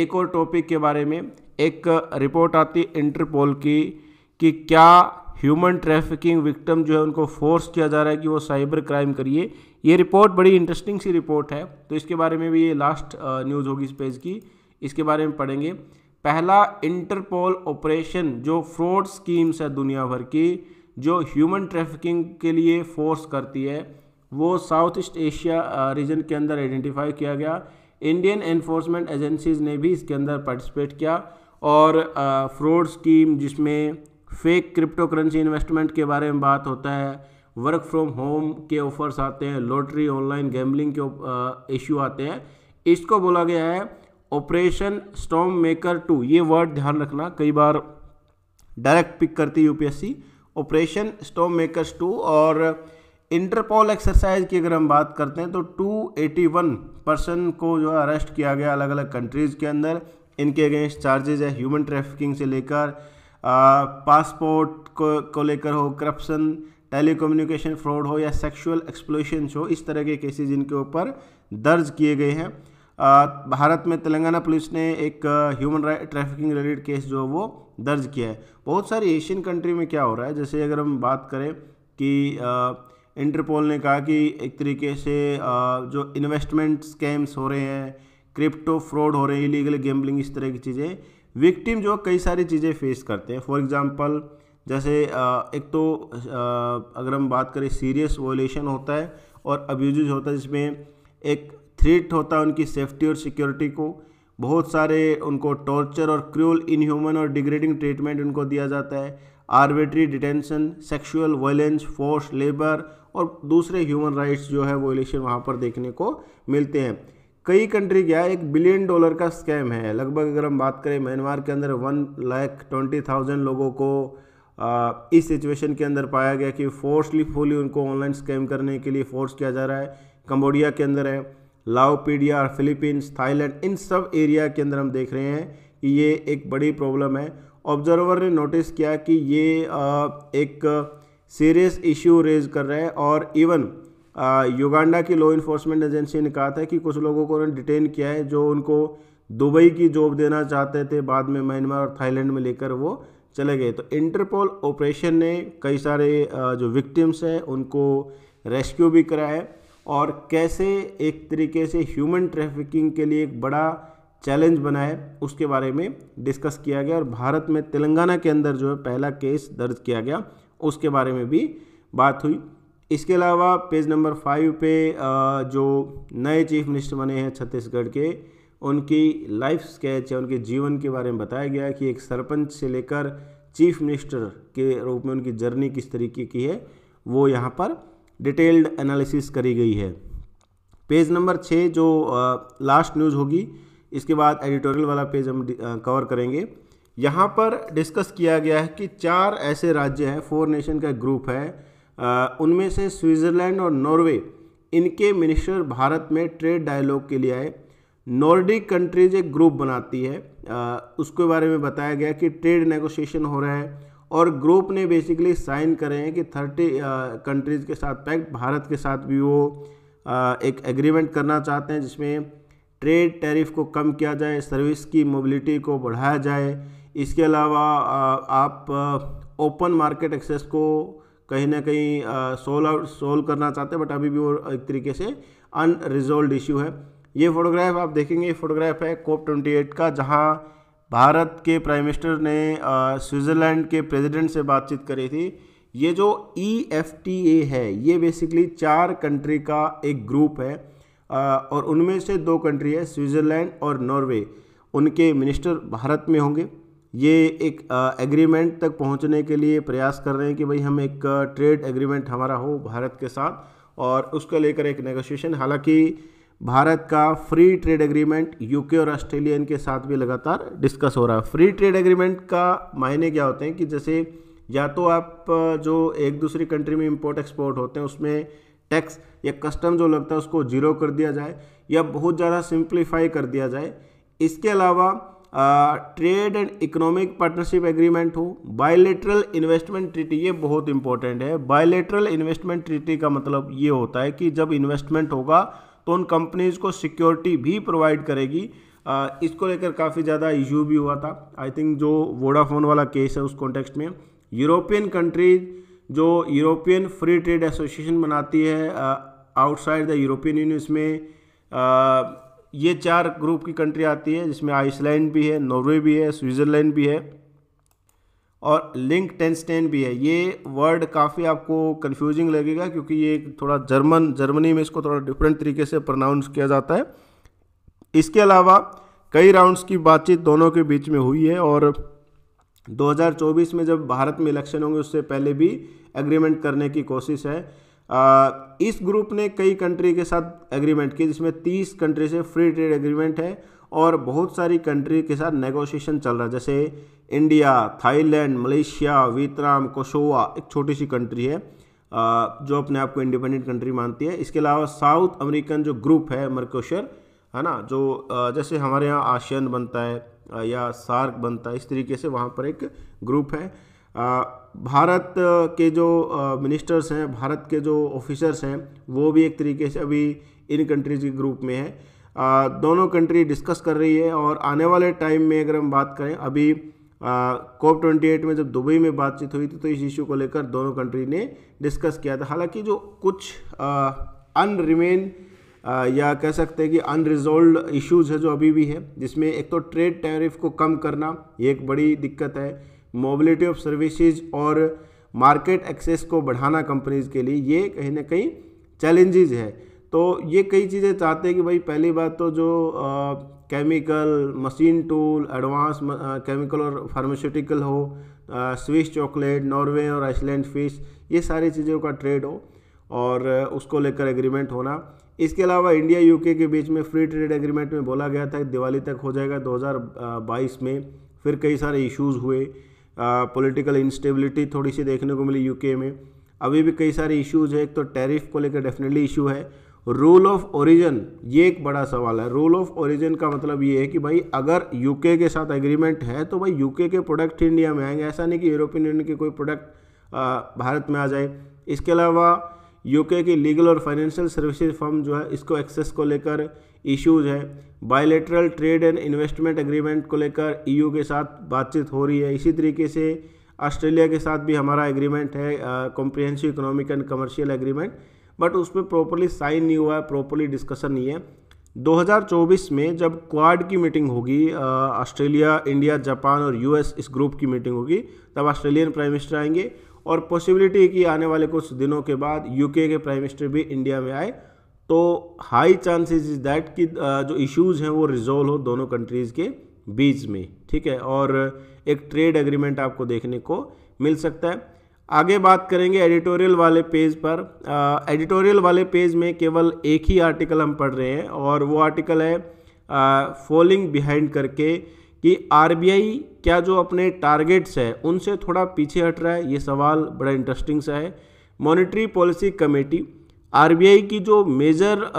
Speaker 1: एक और टॉपिक के बारे में एक रिपोर्ट आती है इंटरपोल की कि क्या ह्यूमन ट्रैफिकिंग विक्टम जो है उनको फोर्स किया जा रहा है कि वो साइबर क्राइम करिए ये रिपोर्ट बड़ी इंटरेस्टिंग सी रिपोर्ट है तो इसके बारे में भी ये लास्ट न्यूज़ होगी इस पेज की इसके बारे में पढ़ेंगे पहला इंटरपोल ऑपरेशन जो फ्रॉड स्कीम्स है दुनिया भर की जो ह्यूमन ट्रैफिकिंग के लिए फोर्स करती है वो साउथ ईस्ट एशिया रीजन के अंदर आइडेंटिफाई किया गया इंडियन एनफोर्समेंट एजेंसीज ने भी इसके अंदर पार्टिसिपेट किया और फ्रॉड स्कीम जिसमें फेक क्रिप्टो करेंसी इन्वेस्टमेंट के बारे में बात होता है वर्क फ्रॉम होम के ऑफर्स आते हैं लॉटरी ऑनलाइन गैम्बलिंग के इशू आते हैं इसको बोला गया है ऑपरेशन स्टॉम मेकर टू ये वर्ड ध्यान रखना कई बार डायरेक्ट पिक करती है UPSC operation storm makers two और इंटरपोल एक्सरसाइज की अगर हम बात करते हैं तो 281 पर्सन को जो है अरेस्ट किया गया अलग अलग कंट्रीज़ के अंदर इनके अगेंस्ट चार्जेज है ह्यूमन ट्रैफिकिंग से लेकर पासपोर्ट को को लेकर हो करप्शन टेलीकम्युनिकेशन फ्रॉड हो या सेक्सुअल एक्सप्लोशन हो इस तरह के केसेज इनके ऊपर दर्ज किए गए हैं भारत में तेलंगाना पुलिस ने एक human right trafficking related case जो वो दर्ज किया है बहुत सारी एशियन कंट्री में क्या हो रहा है जैसे अगर हम बात करें कि इंटरपोल ने कहा कि एक तरीके से जो इन्वेस्टमेंट स्कैम्स हो रहे हैं क्रिप्टो फ्रॉड हो रहे हैं इलीगल गेम्बलिंग इस तरह की चीज़ें विक्टिम जो कई सारी चीज़ें फेस करते हैं फॉर एग्ज़ाम्पल जैसे एक तो अगर हम बात करें सीरियस वोलेशन होता है और अब्यूज होता है जिसमें एक थ्रेट होता है उनकी सेफ्टी और सिक्योरिटी को बहुत सारे उनको टॉर्चर और क्रूल इनह्यूमन और डिग्रेडिंग ट्रीटमेंट उनको दिया जाता है arbitrary detention sexual violence force labour और दूसरे ह्यूमन राइट्स जो है वोलेशन वहाँ पर देखने को मिलते हैं कई कंट्री क्या एक बिलियन डॉलर का स्कैम है लगभग अगर हम बात करें म्यांमार के अंदर वन लाख ट्वेंटी थाउजेंड लोगों को आ, इस सिचुएशन के अंदर पाया गया कि फोर्सली फुली उनको ऑनलाइन स्कैम करने के लिए फोर्स किया जा रहा है कंबोडिया के अंदर है लाओपीडिया और फिलीपींस थाईलैंड इन सब एरिया के अंदर हम देख रहे हैं कि ये एक बड़ी प्रॉब्लम है ऑब्जर्वर ने नोटिस किया कि ये एक सीरियस इश्यू रेज कर रहा है और इवन युगांडा की लॉ इन्फोर्समेंट एजेंसी ने कहा था कि कुछ लोगों को उन्होंने डिटेन किया है जो उनको दुबई की जॉब देना चाहते थे बाद में म्यांमार और थाईलैंड में लेकर वो चले गए तो इंटरपोल ऑपरेशन ने कई सारे जो विक्टिम्स हैं उनको रेस्क्यू भी कराया है और कैसे एक तरीके से ह्यूमन ट्रैफिकिंग के लिए एक बड़ा चैलेंज बना है उसके बारे में डिस्कस किया गया और भारत में तेलंगाना के अंदर जो है पहला केस दर्ज किया गया उसके बारे में भी बात हुई इसके अलावा पेज नंबर फाइव पे जो नए चीफ मिनिस्टर बने हैं छत्तीसगढ़ के उनकी लाइफ स्केच या उनके जीवन के बारे में बताया गया कि एक सरपंच से लेकर चीफ मिनिस्टर के रूप में उनकी जर्नी किस तरीके की है वो यहाँ पर डिटेल्ड एनालिसिस करी गई है पेज नंबर छः जो लास्ट न्यूज़ होगी इसके बाद एडिटोरियल वाला पेज हम कवर करेंगे यहाँ पर डिस्कस किया गया है कि चार ऐसे राज्य हैं फोर नेशन का ग्रुप है उनमें से स्विट्ज़रलैंड और नॉर्वे इनके मिनिस्टर भारत में ट्रेड डायलॉग के लिए आए नॉर्डिक कंट्रीज एक ग्रुप बनाती है आ, उसके बारे में बताया गया कि ट्रेड नेगोशिएशन हो रहा है और ग्रुप ने बेसिकली साइन करे हैं कि थर्टी कंट्रीज़ uh, के साथ पैक्ट भारत के साथ भी वो आ, uh, एक एग्रीमेंट करना चाहते हैं जिसमें ट्रेड टैरिफ को कम किया जाए सर्विस की मोबिलिटी को बढ़ाया जाए इसके अलावा uh, आप ओपन मार्केट एक्सेस को कहीं ना कहीं सोल्व आउट सोल्व करना चाहते हैं बट अभी भी वो एक तरीके से अनरिजोल्व इशू है ये फोटोग्राफ आप देखेंगे ये फोटोग्राफ है कोप ट्वेंटी एट का जहाँ भारत के प्राइम मिनिस्टर ने स्विट्ज़रलैंड के प्रेसिडेंट से बातचीत करी थी ये जो ई एफ टी ए है ये बेसिकली चार कंट्री का एक ग्रुप है आ, और उनमें से दो कंट्री है स्विट्ज़रलैंड और नॉर्वे उनके मिनिस्टर भारत में होंगे ये एक एग्रीमेंट तक पहुंचने के लिए प्रयास कर रहे हैं कि भाई हम एक ट्रेड एग्रीमेंट हमारा हो भारत के साथ और उसको लेकर एक नेगोशिएशन हालांकि भारत का फ्री ट्रेड एग्रीमेंट यूके और ऑस्ट्रेलिया के साथ भी लगातार डिस्कस हो रहा है फ्री ट्रेड एग्रीमेंट का मायने क्या होते हैं कि जैसे या तो आप जो एक दूसरी कंट्री में इंपोर्ट एक्सपोर्ट होते हैं उसमें टैक्स या कस्टम जो लगता है उसको जीरो कर दिया जाए या बहुत ज़्यादा सिंप्लीफाई कर दिया जाए इसके अलावा trade and economic partnership agreement हो बायोलेटरल इन्वेस्टमेंट ट्रीटी ये बहुत इंपॉर्टेंट है बायोलेटरल इन्वेस्टमेंट ट्रीटी का मतलब ये होता है कि जब इन्वेस्टमेंट होगा तो उन कंपनीज़ को सिक्योरिटी भी प्रोवाइड करेगी इसको लेकर काफ़ी ज़्यादा इशू भी हुआ था आई थिंक जो वोडाफोन वाला केस है उस कॉन्टेक्स्ट में यूरोपियन कंट्रीज जो यूरोपियन फ्री ट्रेड एसोसिएशन बनाती है आउटसाइड द यूरोपियन यूनियन इसमें ये चार ग्रुप की कंट्री आती है जिसमें आइसलैंड भी है नॉर्वे भी है स्विट्ज़रलैंड भी है और लिंक टेंस्टेन भी है ये वर्ड काफ़ी आपको कन्फ्यूजिंग लगेगा क्योंकि ये थोड़ा जर्मन जर्मनी में इसको थोड़ा डिफरेंट तरीके से प्रोनाउंस किया जाता है इसके अलावा कई राउंड्स की बातचीत दोनों के बीच में हुई है और 2024 में जब भारत में इलेक्शन होंगे उससे पहले भी एग्रीमेंट करने की कोशिश है आ, इस ग्रुप ने कई कंट्री के साथ एग्रीमेंट की जिसमें 30 कंट्री से फ्री ट्रेड एग्रीमेंट है और बहुत सारी कंट्री के साथ नेगोशिएशन चल रहा है जैसे India Thailand Malaysia Vietnam Kosovo एक छोटी सी कंट्री है जो अपने आप को इंडिपेंडेंट कंट्री मानती है इसके अलावा साउथ अमेरिकन जो ग्रुप है मर्कोशर है ना जो जैसे हमारे यहाँ आशियन बनता है या सार्क बनता है इस तरीके से वहाँ पर एक ग्रुप है भारत के जो मिनिस्टर्स हैं भारत के जो ऑफिसर्स हैं वो भी एक तरीके से अभी इन कंट्रीज़ के ग्रुप में है दोनों कंट्री डिस्कस कर रही है और आने वाले टाइम में अगर हम बात करें अभी कोप ट्वेंटी एट में जब दुबई में बातचीत हुई थी तो इस इशू को लेकर दोनों कंट्री ने डिस्कस किया था हालांकि जो कुछ अन रिमेन या कह सकते हैं कि अनरिजोल्व इश्यूज़ है जो अभी भी है जिसमें एक तो ट्रेड टैरिफ को कम करना ये एक बड़ी दिक्कत है मोबिलिटी ऑफ सर्विसेज और मार्केट एक्सेस को बढ़ाना कंपनीज़ के लिए ये कहीं ना कहीं चैलेंजेज है तो ये कई चीज़ें चाहते हैं कि भाई पहली बात तो जो chemical machine tool advance chemical और फार्मास्यूटिकल हो स्विस चॉकलेट नॉर्वे और आइसलैंड फिश ये सारी चीज़ों का ट्रेड हो और उसको लेकर एग्रीमेंट होना इसके अलावा इंडिया यूके के बीच में फ्री ट्रेड एग्रीमेंट में बोला गया था दिवाली तक हो जाएगा 2022 में फिर कई सारे इश्यूज हुए पॉलिटिकल इंस्टेबिलिटी थोड़ी सी देखने को मिली यूके में अभी भी कई सारे इश्यूज है एक तो टैरिफ को लेकर डेफिनेटली इशू है रूल ऑफ ओरिजिन ये एक बड़ा सवाल है रूल ऑफ ओरिजिन का मतलब ये है कि भाई अगर यूके के साथ एग्रीमेंट है तो भाई यूके के प्रोडक्ट इंडिया में आएंगे ऐसा नहीं कि यूरोपियन यूनियन के कोई प्रोडक्ट भारत में आ जाए इसके अलावा यूके की लीगल और फाइनेंशियल सर्विसेज फर्म जो है इसको एक्सेस को लेकर इश्यूज है bilateral trade and investment agreement को लेकर ई e के साथ बातचीत हो रही है इसी तरीके से ऑस्ट्रेलिया के साथ भी हमारा एग्रीमेंट है comprehensive economic and commercial agreement but उसमें प्रॉपरली साइन नहीं हुआ है प्रॉपरली डिस्कशन नहीं है 2024 में जब क्वाड की मीटिंग होगी ऑस्ट्रेलिया इंडिया जापान और यूएस इस ग्रुप की मीटिंग होगी तब ऑस्ट्रेलियन प्राइम मिनिस्टर आएंगे और पॉसिबिलिटी कि आने वाले कुछ दिनों के बाद यूके के प्राइम मिनिस्टर भी इंडिया में आए तो हाई चांसेस इज दैट कि जो इश्यूज़ हैं वो रिजोल्व हो दोनों कंट्रीज़ के बीच में ठीक है और एक ट्रेड एग्रीमेंट आपको देखने को मिल सकता है आगे बात करेंगे एडिटोरियल वाले पेज पर एडिटोरियल वाले पेज में केवल एक ही आर्टिकल हम पढ़ रहे हैं और वो आर्टिकल है फॉलिंग बिहाइंड करके कि आरबीआई क्या जो अपने टारगेट्स है उनसे थोड़ा पीछे हट रहा है ये सवाल बड़ा इंटरेस्टिंग सा है मॉनिटरी पॉलिसी कमेटी आरबीआई की जो major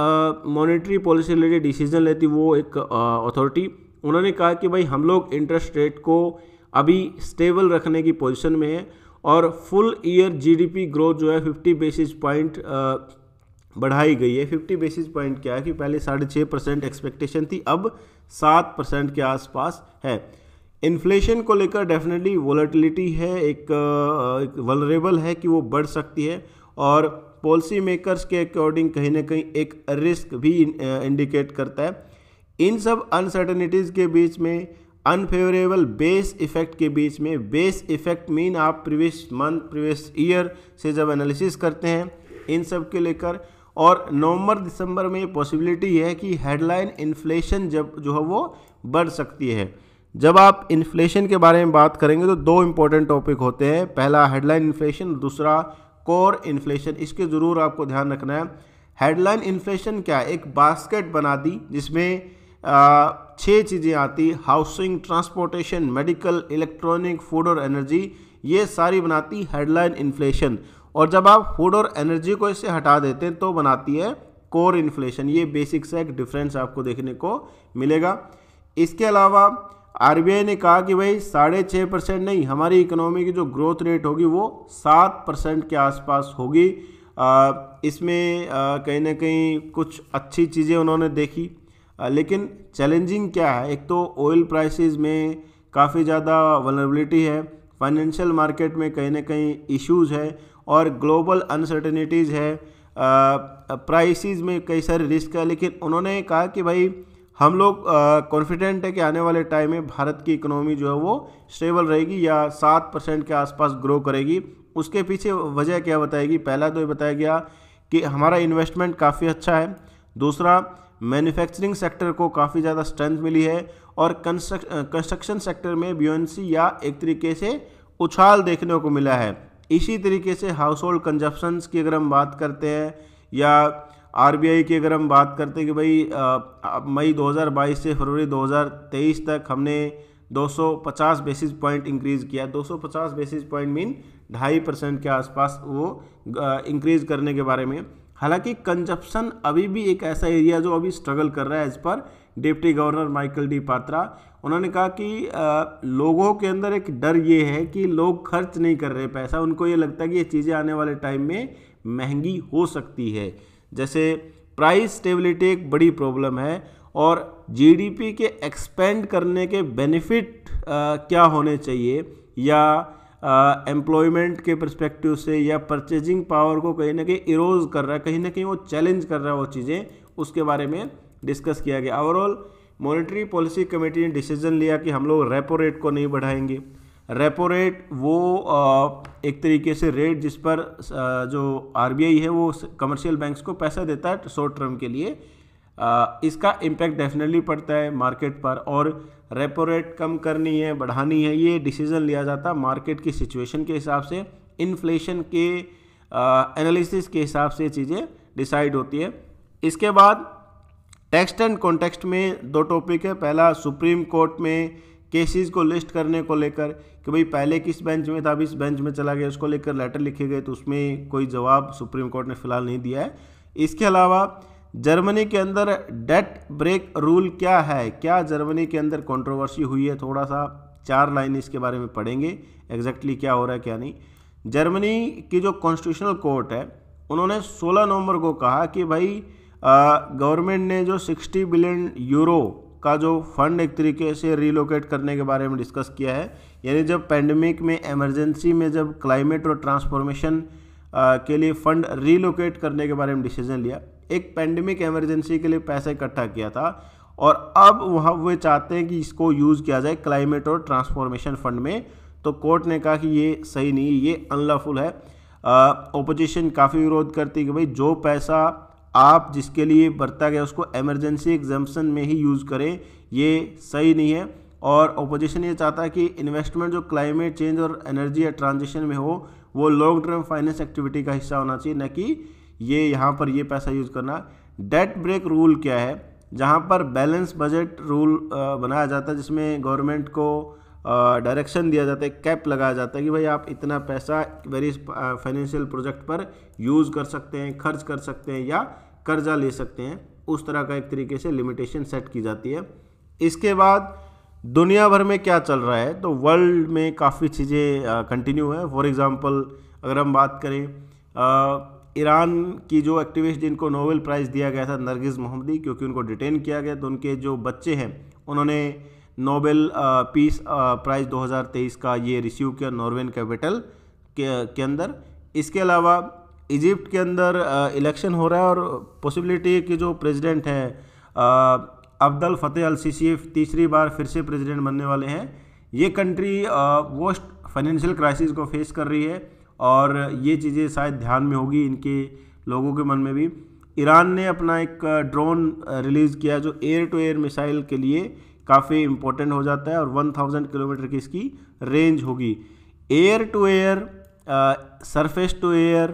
Speaker 1: monetary policy related decision लेती वो एक अथॉरिटी उन्होंने कहा कि भाई हम लोग इंटरेस्ट रेट को अभी स्टेबल रखने की पोजिशन में है और फुल ईयर जीडीपी ग्रोथ जो है 50 बेसिस पॉइंट बढ़ाई गई है 50 बेसिस पॉइंट क्या है कि पहले साढ़े छः परसेंट एक्सपेक्टेशन थी अब सात परसेंट के आसपास है इन्फ्लेशन को लेकर डेफिनेटली वॉलेटिलिटी है एक, एक वलरेबल है कि वो बढ़ सकती है और पॉलिसी मेकर्स के अकॉर्डिंग कहीं ना कहीं एक रिस्क भी इंडिकेट करता है इन सब अनसर्टेनिटीज़ के बीच में अनफेवरेबल बेस इफेक्ट के बीच में बेस इफेक्ट मीन आप प्रीवियस मंथ प्रीवियस ईयर से जब एनालिसिस करते हैं इन सब के लेकर और नवंबर दिसंबर में पॉसिबिलिटी है कि हेडलाइन इन्फ्लेशन जब जो है वो बढ़ सकती है जब आप इन्फ्लेशन के बारे में बात करेंगे तो दो इम्पोर्टेंट टॉपिक होते हैं पहला हेडलाइन इन्फ्लेशन दूसरा कोर इन्फ्लेशन इसके ज़रूर आपको ध्यान रखना है हेडलाइन इन्फ्लेशन क्या एक बास्केट बना दी जिसमें छः चीज़ें आती housing transportation medical electronic food और एनर्जी ये सारी बनाती हेडलाइन इन्फ्लेशन और जब आप फूड और एनर्जी को इससे हटा देते हैं तो बनाती है कोर इन्फ्लेशन ये बेसिक से एक डिफरेंस आपको देखने को मिलेगा इसके अलावा आर ने कहा कि भाई साढ़े छः परसेंट नहीं हमारी इकोनॉमी की जो ग्रोथ रेट होगी वो सात परसेंट के आसपास होगी इसमें कहीं ना कहीं कुछ अच्छी चीज़ें उन्होंने देखी लेकिन चैलेंजिंग क्या है एक तो ऑयल प्राइसेस में काफ़ी ज़्यादा वनरेबिलिटी है फाइनेंशियल मार्केट में कहीं ना कहीं इश्यूज है और ग्लोबल अनसर्टेनिटीज़ है प्राइसेस में कई सारे रिस्क है लेकिन उन्होंने कहा कि भाई हम लोग कॉन्फिडेंट है कि आने वाले टाइम में भारत की इकोनॉमी जो है वो स्टेबल रहेगी या सात परसेंट के आसपास ग्रो करेगी उसके पीछे वजह क्या बताएगी पहला तो ये बताया गया कि हमारा इन्वेस्टमेंट काफ़ी अच्छा है दूसरा मैन्युफैक्चरिंग सेक्टर को काफ़ी ज़्यादा स्ट्रेंथ मिली है और कंस्ट्रक्शन सेक्टर में बी या एक तरीके से उछाल देखने को मिला है इसी तरीके से हाउस होल्ड कंजप्शंस की अगर हम बात करते हैं या आरबीआई की अगर हम बात करते हैं कि भाई मई 2022 से फरवरी 2023 तक हमने 250 बेसिस पॉइंट इंक्रीज़ किया 250 बेसिस पॉइंट मीन ढाई परसेंट के आसपास वो इंक्रीज़ करने के बारे में हालांकि कंजप्शन अभी भी एक ऐसा एरिया जो अभी स्ट्रगल कर रहा है इस पर deputy governor Michael D Patra उन्होंने कहा कि आ, लोगों के अंदर एक डर ये है कि लोग खर्च नहीं कर रहे पैसा उनको ये लगता है कि ये चीज़ें आने वाले टाइम में महंगी हो सकती है जैसे प्राइस स्टेबिलिटी एक बड़ी प्रॉब्लम है और जीडीपी के एक्सपेंड करने के बेनिफिट क्या होने चाहिए या एम्प्लॉयमेंट के परस्पेक्टिव से या परचेजिंग पावर को कहीं ना कहीं इरोज कर रहा है कहीं ना कहीं वो चैलेंज कर रहा है वो चीज़ें उसके बारे में डिस्कस किया गया ओवरऑल मॉनेटरी पॉलिसी कमेटी ने डिसीजन लिया कि हम लोग रेपो रेट को नहीं बढ़ाएंगे रेपो रेट वो एक तरीके से रेट जिस पर जो आरबीआई है वो कमर्शियल बैंक्स को पैसा देता है शॉर्ट टर्म के लिए इसका इम्पैक्ट डेफिनेटली पड़ता है मार्केट पर और रेपो रेट कम करनी है बढ़ानी है ये डिसीज़न लिया जाता है मार्केट की सिचुएशन के हिसाब से इन्फ्लेशन के एनालिसिस के हिसाब से चीज़ें डिसाइड होती है इसके बाद टेक्स्ट एंड कॉन्टेक्स्ट में दो टॉपिक है पहला सुप्रीम कोर्ट में केसेस को लिस्ट करने को लेकर कि भाई पहले किस बेंच में था अब इस बेंच में चला गया उसको लेकर लेटर लिखे गए तो उसमें कोई जवाब सुप्रीम कोर्ट ने फिलहाल नहीं दिया है इसके अलावा जर्मनी के अंदर डेट ब्रेक रूल क्या है क्या जर्मनी के अंदर कंट्रोवर्सी हुई है थोड़ा सा चार लाइन इसके बारे में पढ़ेंगे एग्जैक्टली क्या हो रहा है क्या नहीं जर्मनी की जो कॉन्स्टिट्यूशनल कोर्ट है उन्होंने 16 नवंबर को कहा कि भाई गवर्नमेंट ने जो 60 बिलियन यूरो का जो फंड एक तरीके से रिलोकेट करने के बारे में डिस्कस किया है यानी जब पैंडमिक में एमरजेंसी में जब क्लाइमेट और ट्रांसफॉर्मेशन के लिए फ़ंड रिलोकेट करने के बारे में डिसीजन लिया एक पेंडेमिक एमरजेंसी के लिए पैसा इकट्ठा किया था और अब वहाँ वे चाहते हैं कि इसको यूज़ किया जाए क्लाइमेट और ट्रांसफॉर्मेशन फंड में तो कोर्ट ने कहा कि ये सही नहीं ये अनलॉफुल है ओपोजिशन काफ़ी विरोध करती कि भाई जो पैसा आप जिसके लिए बरता गया उसको एमरजेंसी एग्जाम्सन में ही यूज़ करें ये सही नहीं है और ओपोजिशन ये चाहता है कि इन्वेस्टमेंट जो क्लाइमेट चेंज और एनर्जी या ट्रांजिशन में हो वो लॉन्ग टर्म फाइनेंस एक्टिविटी का हिस्सा होना चाहिए न कि ये यहाँ पर ये पैसा यूज़ करना डेट ब्रेक रूल क्या है जहाँ पर बैलेंस बजट रूल बनाया जाता है जिसमें गवर्नमेंट को डायरेक्शन दिया जाता है कैप लगाया जाता है कि भाई आप इतना पैसा वेरियस फाइनेंशियल प्रोजेक्ट पर यूज़ कर सकते हैं खर्च कर सकते हैं या कर्जा ले सकते हैं उस तरह का एक तरीके से लिमिटेशन सेट की जाती है इसके बाद दुनिया भर में क्या चल रहा है तो वर्ल्ड में काफ़ी चीज़ें कंटिन्यू है फॉर एग्ज़ाम्पल अगर हम बात करें ईरान की जो एक्टिविस्ट जिनको नोबेल प्राइज़ दिया गया था नरगिज़ मोहम्मदी क्योंकि उनको डिटेन किया गया तो उनके जो बच्चे हैं उन्होंने नोबेल पीस प्राइज़ 2023 का ये रिसीव किया नॉर्वेन कैपिटल के, के अंदर इसके अलावा इजिप्ट के अंदर इलेक्शन हो रहा है और पॉसिबिलिटी है कि जो प्रेसिडेंट हैं अब्दल फतेह अल सीसीफ तीसरी बार फिर से प्रेसिडेंट बनने वाले हैं ये कंट्री वोस्ट फाइनेंशियल क्राइसिस को फेस कर रही है और ये चीज़ें शायद ध्यान में होगी इनके लोगों के मन में भी ईरान ने अपना एक ड्रोन रिलीज़ किया जो एयर टू एयर मिसाइल के लिए काफ़ी इम्पोर्टेंट हो जाता है और 1000 किलोमीटर की इसकी रेंज होगी air to air surface to air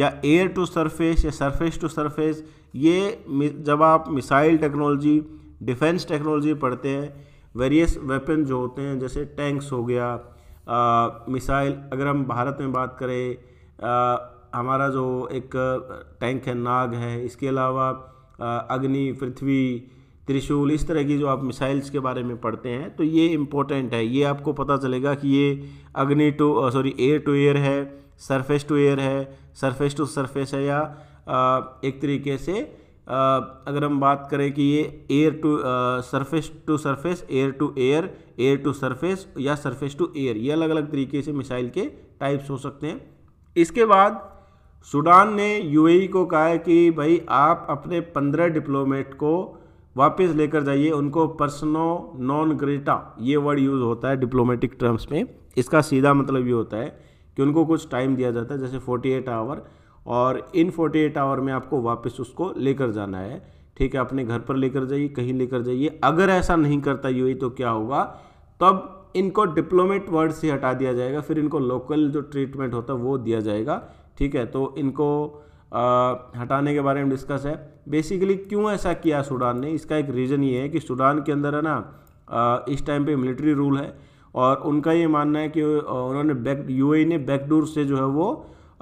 Speaker 1: या एयर टू सरफेस या सरफेस टू सरफेस ये जब आप मिसाइल टेक्नोलॉजी डिफेंस टेक्नोलॉजी पढ़ते हैं वेरियस वेपन जो होते हैं जैसे टैंक्स हो गया मिसाइल अगर हम भारत में बात करें आ, हमारा जो एक टैंक है नाग है इसके अलावा अग्नि पृथ्वी त्रिशूल इस तरह की जो आप मिसाइल्स के बारे में पढ़ते हैं तो ये इम्पोर्टेंट है ये आपको पता चलेगा कि ये Agni two sorry air to air है सरफेस टू एयर है सरफेस टू सरफेस है या आ, एक तरीके से अगर हम बात करें कि ये air to surface to surface air to air air to surface या सरफेस टू एयर ये अलग अलग तरीके से मिसाइल के टाइप्स हो सकते हैं इसके बाद सूडान ने यूएई e को कहा है कि भाई आप अपने पंद्रह डिप्लोमेट को वापस लेकर जाइए उनको पर्सनो नॉन ग्रेटा ये वर्ड यूज़ होता है डिप्लोमेटिक टर्म्स में इसका सीधा मतलब ये होता है कि उनको कुछ टाइम दिया जाता है जैसे 48 एट आवर और इन 48 आवर में आपको वापस उसको लेकर जाना है ठीक है अपने घर पर लेकर जाइए कहीं लेकर जाइए अगर ऐसा नहीं करता यू तो क्या होगा तब इनको डिप्लोमेट वर्ड से हटा दिया जाएगा फिर इनको लोकल जो ट्रीटमेंट होता है वो दिया जाएगा ठीक है तो इनको आ, हटाने के बारे में डिस्कस है बेसिकली क्यों ऐसा किया सूडान ने इसका एक रीज़न ये है कि सूडान के अंदर है ना आ, इस टाइम पे मिलिट्री रूल है और उनका ये मानना है कि उन्होंने बैक यूएई ने बैकडोर से जो है वो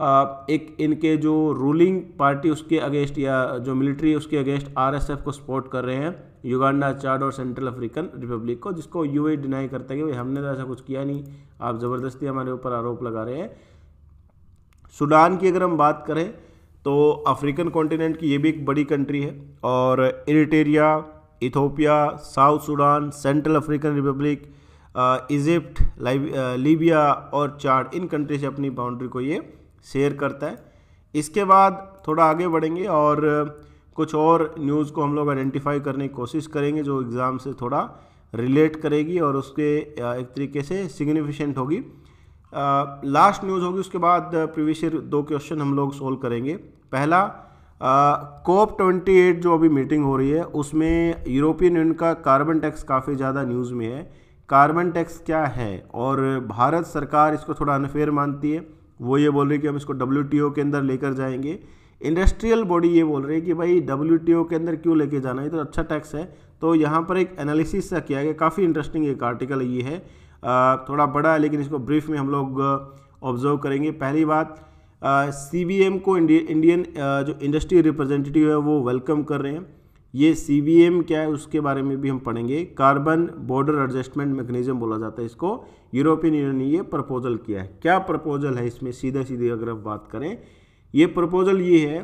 Speaker 1: एक इनके जो रूलिंग पार्टी उसके अगेंस्ट या जो मिलिट्री उसके अगेंस्ट आरएसएफ को सपोर्ट कर रहे हैं युगांडा चार्ड और सेंट्रल अफ्रीकन रिपब्लिक को जिसको यू डिनाई करता है कि भाई हमने तो ऐसा कुछ किया नहीं आप ज़बरदस्ती हमारे ऊपर आरोप लगा रहे हैं सूडान की अगर हम बात करें तो अफ्रीकन कॉन्टिनेंट की ये भी एक बड़ी कंट्री है और Eritrea Ethiopia South Sudan Central African Republic Egypt Libya और चार्ड इन कंट्री से अपनी बाउंड्री को ये शेयर करता है इसके बाद थोड़ा आगे बढ़ेंगे और कुछ और न्यूज़ को हम लोग आइडेंटिफाई करने की कोशिश करेंगे जो एग्ज़ाम से थोड़ा रिलेट करेगी और उसके एक तरीके से सिग्निफिकेंट होगी लास्ट न्यूज़ होगी उसके बाद प्रीवियस ईयर दो क्वेश्चन हम लोग सोल्व करेंगे पहला कोप ट्वेंटी एट जो अभी मीटिंग हो रही है उसमें यूरोपियन यूनियन का कार्बन टैक्स काफ़ी ज़्यादा न्यूज़ में है कार्बन टैक्स क्या है और भारत सरकार इसको थोड़ा अनफेयर मानती है वो ये बोल रहे हैं कि हम इसको डब्ल्यू के अंदर लेकर जाएंगे इंडस्ट्रियल बॉडी ये बोल रही है कि भाई डब्ल्यू के अंदर क्यों लेके जाना है तो अच्छा टैक्स है तो यहाँ पर एक एनालिसिस किया गया काफ़ी इंटरेस्टिंग एक आर्टिकल ये है थोड़ा बड़ा है लेकिन इसको ब्रीफ में हम लोग ऑब्जर्व करेंगे पहली बात सी बी एम को इंडियन जो इंडस्ट्री रिप्रेजेंटेटिव है वो वेलकम कर रहे हैं ये सी क्या है उसके बारे में भी हम पढ़ेंगे कार्बन बॉर्डर एडजस्टमेंट मैकेनिज्म बोला जाता है इसको यूरोपियन यूनियन ने ये प्रपोजल किया है क्या प्रपोजल है इसमें सीधा सीधे अगर हम बात करें ये प्रपोजल ये है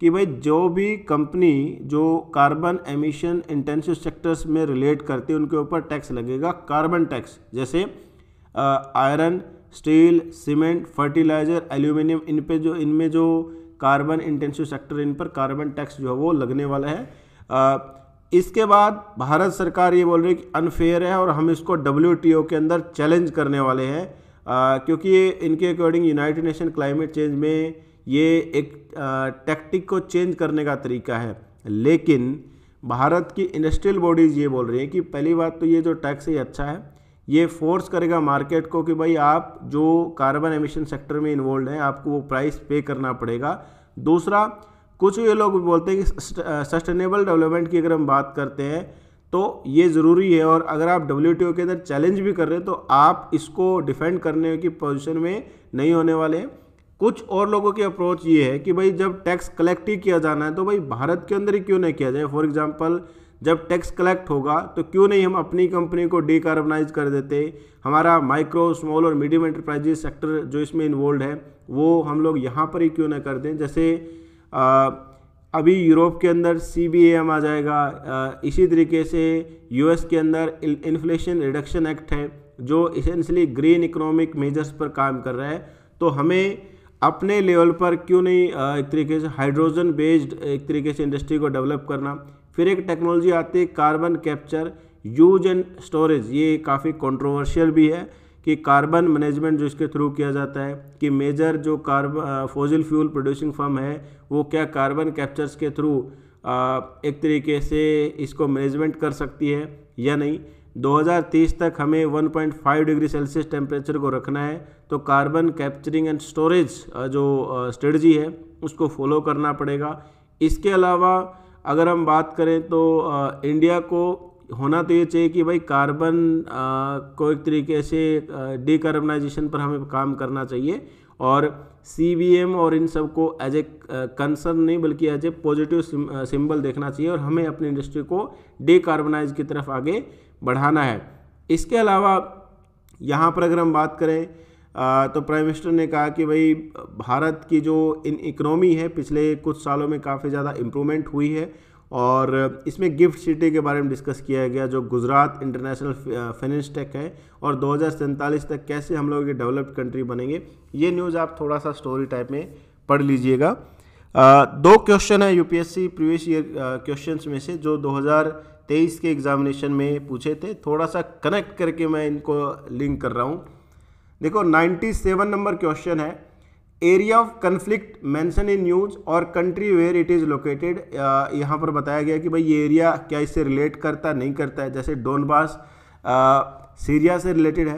Speaker 1: कि भाई जो भी कंपनी जो कार्बन एमिशन इंटेंसिव सेक्टर्स में रिलेट करती है उनके ऊपर टैक्स लगेगा कार्बन टैक्स जैसे iron steel cement fertiliser aluminium इन पर जो इनमें जो कार्बन इंटेंसिव सेक्टर इन पर कार्बन टैक्स जो है वो लगने वाला है इसके बाद भारत सरकार ये बोल रही है कि अनफेयर है और हम इसको डब्ल्यू के अंदर चैलेंज करने वाले हैं क्योंकि इनके according United Nation climate change में ये एक टैक्टिक को चेंज करने का तरीका है लेकिन भारत की इंडस्ट्रियल बॉडीज़ ये बोल रही हैं कि पहली बात तो ये जो टैक्स है अच्छा है ये फोर्स करेगा मार्केट को कि भाई आप जो कार्बन एमिशन सेक्टर में इन्वॉल्व हैं आपको वो प्राइस पे करना पड़ेगा दूसरा कुछ ये लोग बोलते हैं कि सस्टेनेबल डेवलपमेंट की अगर हम बात करते हैं तो ये ज़रूरी है और अगर आप डब्ल्यू के अंदर चैलेंज भी कर रहे हैं तो आप इसको डिफेंड करने की पोजिशन में नहीं होने वाले कुछ और लोगों की अप्रोच ये है कि भाई जब टैक्स कलेक्ट ही किया जाना है तो भाई भारत के अंदर ही क्यों नहीं किया जाए फॉर एग्जांपल जब टैक्स कलेक्ट होगा तो क्यों नहीं हम अपनी कंपनी को डिकार्बनाइज कर देते हमारा माइक्रो स्मॉल और मीडियम एंटरप्राइजेज सेक्टर जो इसमें इन्वॉल्व है वो हम लोग यहाँ पर ही क्यों ना कर दें जैसे अभी यूरोप के अंदर सी बी एम आ जाएगा इसी तरीके से यूएस के अंदर इन्फ्लेशन रिडक्शन एक्ट है जो इसेंशली ग्रीन इकोनॉमिक मेजर्स पर काम कर रहा है तो हमें अपने लेवल पर क्यों नहीं एक तरीके से हाइड्रोजन बेस्ड एक तरीके से इंडस्ट्री को डेवलप करना फिर एक टेक्नोलॉजी आती है carbon capture use and storage ये काफ़ी कंट्रोवर्शियल भी है कि कार्बन मैनेजमेंट जो इसके थ्रू किया जाता है कि मेजर जो carbon fossil fuel producing firm है वो क्या कार्बन कैप्चर्स के थ्रू एक तरीके से इसको मैनेजमेंट कर सकती है या नहीं 2030 तक हमें 1.5 डिग्री सेल्सियस टेम्परेचर को रखना है तो कार्बन कैप्चरिंग एंड स्टोरेज जो स्ट्रेटजी है उसको फॉलो करना पड़ेगा इसके अलावा अगर हम बात करें तो इंडिया को होना तो ये चाहिए कि भाई कार्बन को एक तरीके से डिकार्बनाइजेशन पर हमें काम करना चाहिए और सी और इन सब को एज ए कंसर्न नहीं बल्कि एज ए पॉजिटिव सिंबल देखना चाहिए और हमें अपनी इंडस्ट्री को डिकार्बनाइज की तरफ आगे बढ़ाना है इसके अलावा यहाँ पर अगर हम बात करें तो प्राइम मिनिस्टर ने कहा कि भाई भारत की जो इन इकोनॉमी है पिछले कुछ सालों में काफ़ी ज़्यादा इम्प्रूवमेंट हुई है और इसमें गिफ्ट सिटी के बारे में डिस्कस किया गया जो गुजरात इंटरनेशनल फाइनेंस टेक है और दो तक कैसे हम लोग ये डेवलप्ड कंट्री बनेंगे ये न्यूज़ आप थोड़ा सा स्टोरी टाइप में पढ़ लीजिएगा दो क्वेश्चन है यूपीएससी प्रीवियस ईयर क्वेश्चंस में से जो 2023 के एग्जामिनेशन में पूछे थे थोड़ा सा कनेक्ट करके मैं इनको लिंक कर रहा हूँ देखो 97 नंबर क्वेश्चन है area of conflict mentioned in news और country where it is located यहाँ पर बताया गया कि भाई ये एरिया क्या इससे रिलेट करता नहीं करता है जैसे डोनबास सीरिया uh, से रिलेटेड है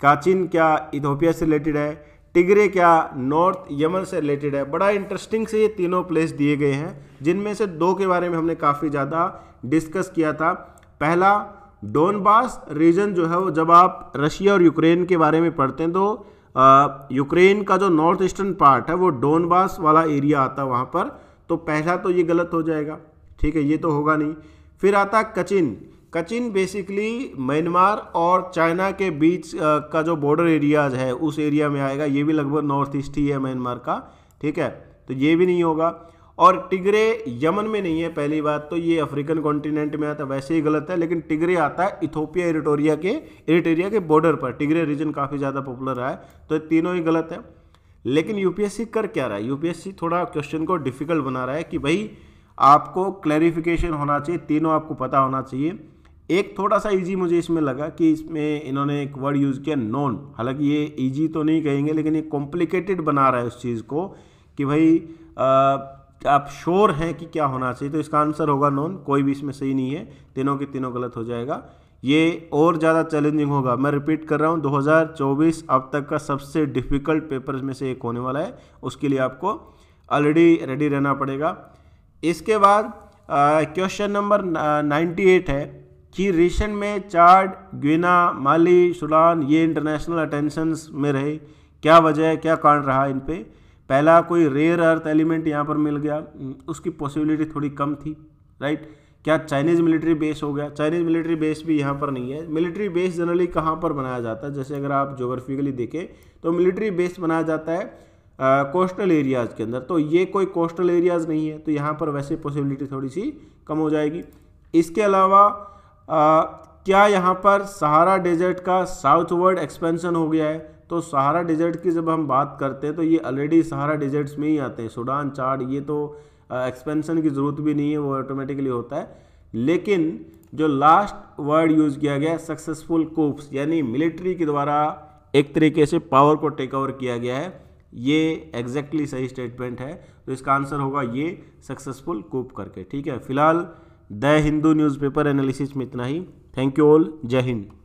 Speaker 1: काचिन क्या इथोपिया से रिलेटेड है टिगरे क्या नॉर्थ यमन से रिलेटेड है बड़ा इंटरेस्टिंग से ये तीनों प्लेस दिए गए हैं जिनमें से दो के बारे में हमने काफ़ी ज़्यादा डिस्कस किया था पहला डोनबास रीजन जो है वो जब आप रशिया और यूक्रेन के बारे में पढ़ते हैं तो यूक्रेन का जो नॉर्थ ईस्टर्न पार्ट है वो डोनबास वाला एरिया आता वहाँ पर तो पहला तो ये गलत हो जाएगा ठीक है ये तो होगा नहीं फिर आता कचिन कचिन बेसिकली म्यांमार और चाइना के बीच का जो बॉर्डर एरियाज है उस एरिया में आएगा ये भी लगभग नॉर्थ ईस्ट ही है म्यांमार का ठीक है तो ये भी नहीं होगा और टिगरे यमन में नहीं है पहली बात तो ये अफ्रीकन कॉन्टिनेंट में आता है वैसे ही गलत है लेकिन टिगरे आता है इथोपिया एरिटोरिया के एरिटेरिया के बॉर्डर पर टिगरे रीजन काफ़ी ज़्यादा पॉपुलर रहा है तो तीनों ही गलत है लेकिन यूपीएससी कर क्या रहा है यूपीएससी थोड़ा क्वेश्चन को डिफिकल्ट बना रहा है कि भाई आपको क्लैरिफिकेशन होना चाहिए तीनों आपको पता होना चाहिए एक थोड़ा सा ईजी मुझे इसमें लगा कि इसमें इन्होंने एक वर्ड यूज़ किया नॉन हालांकि ये ईजी तो नहीं कहेंगे लेकिन ये कॉम्प्लिकेटेड बना रहा है उस चीज़ को कि भाई आ, आप श्योर हैं कि क्या होना चाहिए तो इसका आंसर होगा नॉन कोई भी इसमें सही नहीं है तीनों के तीनों गलत हो जाएगा ये और ज़्यादा चैलेंजिंग होगा मैं रिपीट कर रहा हूँ 2024 अब तक का सबसे डिफ़िकल्ट पेपर में से एक होने वाला है उसके लिए आपको ऑलरेडी रेडी रहना पड़ेगा इसके बाद क्वेश्चन नंबर 98 है कि रिसेंट में चार्ड ग्विना माली सुडान ये इंटरनेशनल अटेंशन में रहे क्या वजह है क्या कारण रहा इन पर पहला कोई रेयर अर्थ एलिमेंट यहाँ पर मिल गया उसकी पॉसिबिलिटी थोड़ी कम थी राइट क्या चाइनीज़ मिलिट्री बेस हो गया चाइनीज़ मिलिट्री बेस भी यहाँ पर नहीं है मिलिट्री बेस जनरली कहाँ पर बनाया जाता है जैसे अगर आप जोग्राफिकली देखें तो मिलिट्री बेस बनाया जाता है कोस्टल uh, एरियाज़ के अंदर तो ये कोई कोस्टल एरियाज़ नहीं है तो यहाँ पर वैसे पॉसिबिलिटी थोड़ी सी कम हो जाएगी इसके अलावा uh, क्या यहाँ पर सहारा डेजर्ट का साउथवर्ड एक्सपेंशन हो गया है तो सहारा डिजर्ट की जब हम बात करते हैं तो ये ऑलरेडी सहारा डिजर्ट्स में ही आते हैं सूडान चाड ये तो एक्सपेंशन की ज़रूरत भी नहीं है वो ऑटोमेटिकली होता है लेकिन जो लास्ट वर्ड यूज़ किया गया सक्सेसफुल कोप्स यानी मिलिट्री के द्वारा एक तरीके से पावर को टेक ओवर किया गया है ये एग्जैक्टली exactly सही स्टेटमेंट है तो इसका आंसर होगा ये सक्सेसफुल कोप करके ठीक है फिलहाल द हिंदू न्यूज़पेपर एनालिसिस में इतना ही थैंक यू ऑल जय हिंद